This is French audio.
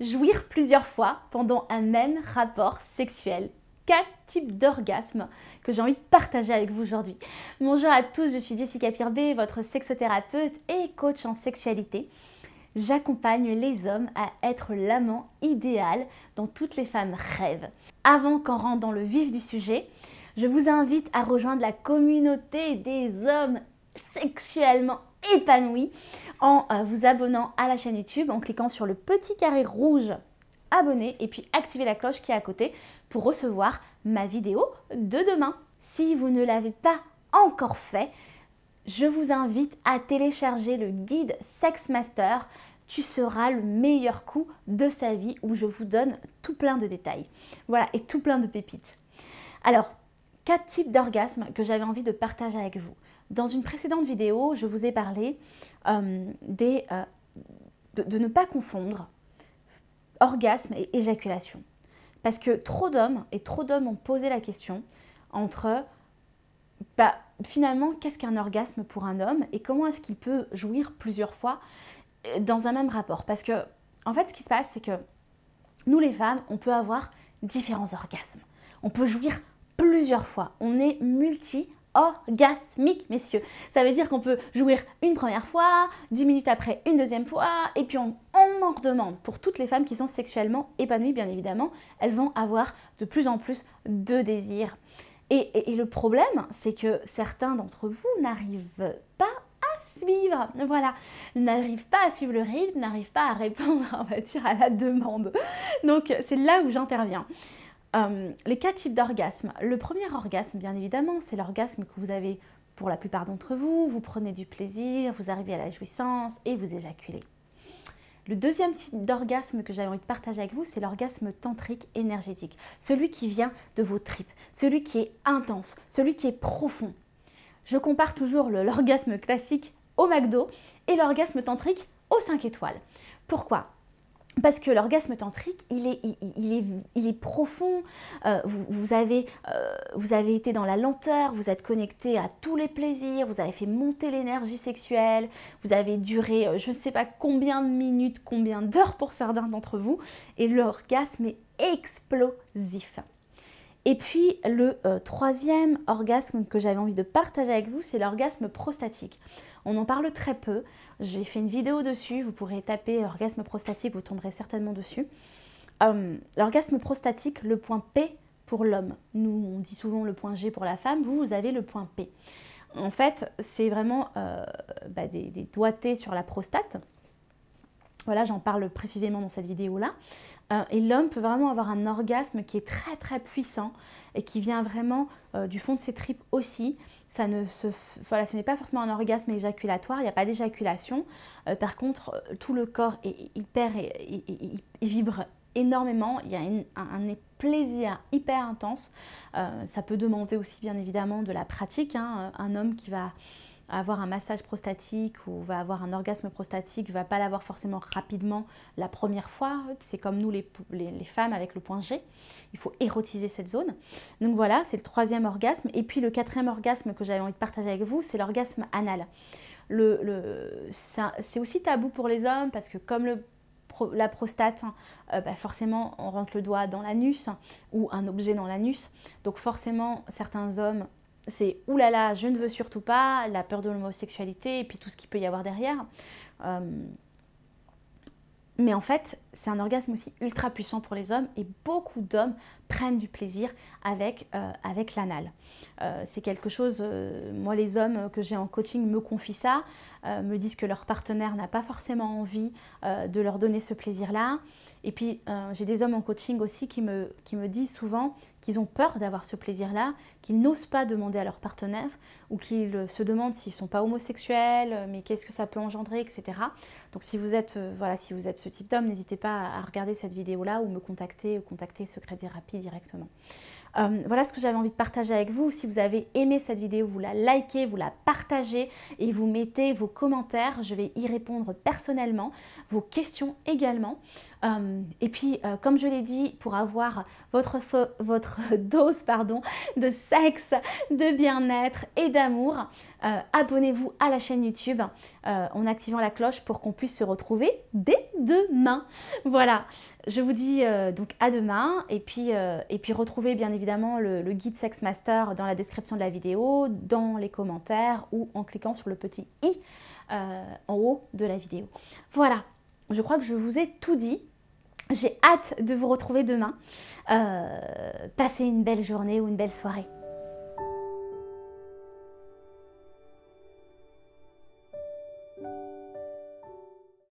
jouir plusieurs fois pendant un même rapport sexuel. Quatre types d'orgasmes que j'ai envie de partager avec vous aujourd'hui. Bonjour à tous, je suis Jessica Pirbé, votre sexothérapeute et coach en sexualité. J'accompagne les hommes à être l'amant idéal dont toutes les femmes rêvent. Avant qu'en rentre dans le vif du sujet, je vous invite à rejoindre la communauté des hommes sexuellement épanoui en euh, vous abonnant à la chaîne YouTube, en cliquant sur le petit carré rouge abonné et puis activer la cloche qui est à côté pour recevoir ma vidéo de demain. Si vous ne l'avez pas encore fait, je vous invite à télécharger le guide Sex Master. Tu seras le meilleur coup de sa vie où je vous donne tout plein de détails. Voilà, et tout plein de pépites. Alors, quatre types d'orgasmes que j'avais envie de partager avec vous. Dans une précédente vidéo, je vous ai parlé euh, des, euh, de, ne pas confondre orgasme et éjaculation. Parce que trop d'hommes, et trop d'hommes ont posé la question entre bah, finalement qu'est-ce qu'un orgasme pour un homme et comment est-ce qu'il peut jouir plusieurs fois euh, dans un même rapport. Parce que en fait ce qui se passe c'est que nous les femmes, on peut avoir différents orgasmes. On peut jouir plusieurs fois. On est multi orgasmique, messieurs. Ça veut dire qu'on peut jouir une première fois, dix minutes après une deuxième fois, et puis on, en redemande. Pour toutes les femmes qui sont sexuellement épanouies, bien évidemment, elles vont avoir de plus en plus de désirs. Et, le problème, c'est que certains d'entre vous n'arrivent pas à suivre, voilà, n'arrivent pas à suivre le rythme, n'arrivent pas à répondre, à la demande. Donc c'est là où j'interviens. Euh, les quatre types d'orgasmes. Le premier orgasme, bien évidemment, c'est l'orgasme que vous avez pour la plupart d'entre vous. Vous prenez du plaisir, vous arrivez à la jouissance et vous éjaculez. Le deuxième type d'orgasme que j'avais envie de partager avec vous, c'est l'orgasme tantrique énergétique. Celui qui vient de vos tripes, celui qui est intense, celui qui est profond. Je compare toujours l'orgasme classique au McDo et l'orgasme tantrique aux 5 étoiles. Pourquoi parce que l'orgasme tantrique, il est, profond, vous, avez, été dans la lenteur, vous êtes connecté à tous les plaisirs, vous avez fait monter l'énergie sexuelle, vous avez duré euh, je ne sais pas combien de minutes, combien d'heures pour certains d'entre vous, et l'orgasme est explosif. Et puis le euh, troisième orgasme que j'avais envie de partager avec vous, c'est l'orgasme prostatique. On en parle très peu. J'ai fait une vidéo dessus, vous pourrez taper euh, orgasme prostatique, vous tomberez certainement dessus. Hum, l'orgasme prostatique, le point P pour l'homme. Nous, on dit souvent le point G pour la femme, vous, vous avez le point P. En fait, c'est vraiment euh, bah, des, des doigtés sur la prostate voilà, j'en parle précisément dans cette vidéo-là. Euh, et l'homme peut vraiment avoir un orgasme qui est très très puissant et qui vient vraiment euh, du fond de ses tripes aussi. Ça ne se, voilà, ce n'est pas forcément un orgasme éjaculatoire, il n'y a pas d'éjaculation. Euh, par contre, tout le corps est hyper et, vibre énormément, il y a un, plaisir hyper intense. ça peut demander aussi bien évidemment de la pratique. Hein, un homme qui va avoir un massage prostatique ou va avoir un orgasme prostatique, va pas l'avoir forcément rapidement la première fois. C'est comme nous les, les, femmes avec le point G. Il faut érotiser cette zone. Donc voilà, c'est le troisième orgasme. Et puis le quatrième orgasme que j'avais envie de partager avec vous, c'est l'orgasme anal. Le, c'est aussi tabou pour les hommes parce que comme le la prostate, hein, euh, bah, forcément on rentre le doigt dans l'anus hein, ou un objet dans l'anus. Donc forcément certains hommes c'est oulala, je ne veux surtout pas, la peur de l'homosexualité et puis tout ce qu'il peut y avoir derrière. Euh, mais en fait, c'est un orgasme aussi ultra puissant pour les hommes et beaucoup d'hommes prennent du plaisir avec, euh, avec l'anal. Euh, c'est quelque chose, moi les hommes que j'ai en coaching me confient ça, me disent que leur partenaire n'a pas forcément envie de leur donner ce plaisir-là. Et puis, euh, j'ai des hommes en coaching aussi qui me, qui me disent souvent qu'ils ont peur d'avoir ce plaisir-là, qu'ils n'osent pas demander à leur partenaire ou qu'ils se demandent s'ils ne sont pas homosexuels, euh, mais qu'est-ce que ça peut engendrer, etc. Donc si vous êtes, euh, voilà, si vous êtes ce type d'homme, n'hésitez pas à regarder cette vidéo-là ou me contacter ou contacter Secret Thérapie directement. Euh, voilà ce que j'avais envie de partager avec vous. Si vous avez aimé cette vidéo, vous la likez, vous la partagez et vous mettez vos commentaires. Je vais y répondre personnellement, vos questions également. et puis, comme je l'ai dit, pour avoir votre, votre dose pardon, de sexe, de bien-être et de amour. Euh, abonnez-vous à la chaîne YouTube euh, en activant la cloche pour qu'on puisse se retrouver dès demain. Voilà, je vous dis euh, donc à demain et puis, et puis retrouvez bien évidemment le, guide Sex Master dans la description de la vidéo, dans les commentaires ou en cliquant sur le petit i en haut de la vidéo. Voilà, je crois que je vous ai tout dit. J'ai hâte de vous retrouver demain. passez une belle journée ou une belle soirée.